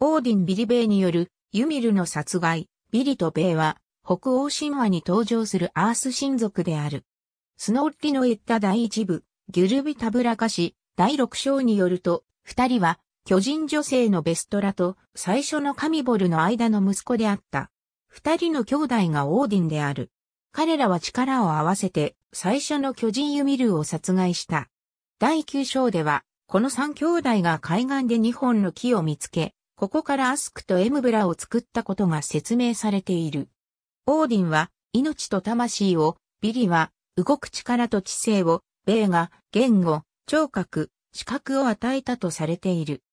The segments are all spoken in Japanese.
オーディン・ビリベイによるユミルの殺害、ビリとベイは北欧神話に登場するアース神族である。スノッリの言った第一部、ギュルビタブラカシ、第六章によると、二人は巨人女性のベストラと最初のカミボルの間の息子であった。二人の兄弟がオーディンである。彼らは力を合わせて最初の巨人ユミルを殺害した。第九章では、この三兄弟が海岸で二本の木を見つけ、ここからアスクとエムブラを作ったことが説明されている。オーディンは命と魂を、ビリは動く力と知性を、ベーが言語、聴覚、視覚を与えたとされている。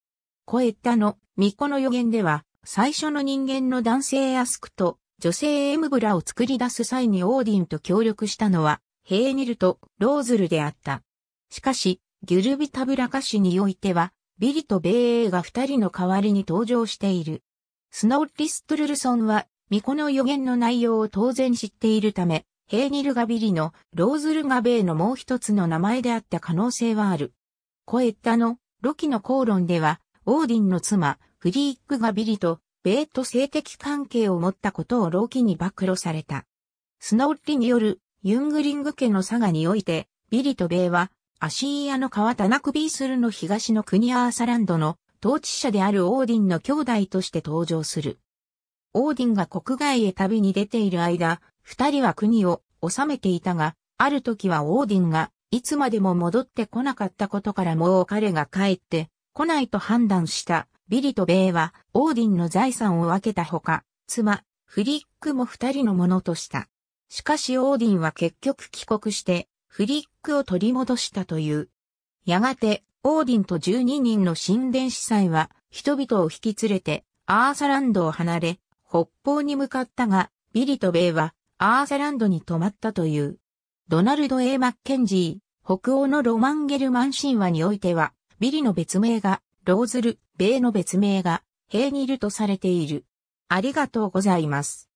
コエッタの巫女の予言では、最初の人間の男性アスクと女性エムブラを作り出す際にオーディンと協力したのは、ヘーニルとローズルであった。しかし、ギュルビタブラ歌手においては、ビリと米英が二人の代わりに登場している。スノーリストルルソンは、巫女の予言の内容を当然知っているため、ヘーニルガビリのローズルガベイのもう一つの名前であった可能性はある。コエッタのロキの口論では、オーディンの妻、フリークガビリと、ベイと性的関係を持ったことをローキに暴露された。スノーリによるユングリング家の佐賀において、ビリとベイはアシーヤの川タナクビースルの東の国アーサランドの統治者であるオーディンの兄弟として登場する。オーディンが国外へ旅に出ている間、二人は国を治めていたが、ある時はオーディンがいつまでも戻ってこなかったことからもう彼が帰って来ないと判断したビリとベイはオーディンの財産を分けたほか、妻、フリックも二人のものとした。しかしオーディンは結局帰国してフリックを取り戻したという。やがて、オーディンと12人の神殿司祭は、人々を引き連れて、アーサランドを離れ、北方に向かったが、ビリとベイは、アーサランドに泊まったという。ドナルド・ A・ マッケンジー、北欧のロマンゲルマン神話においては、ビリの別名が、ローズル、ベイの別名が、ヘイニルとされている。ありがとうございます。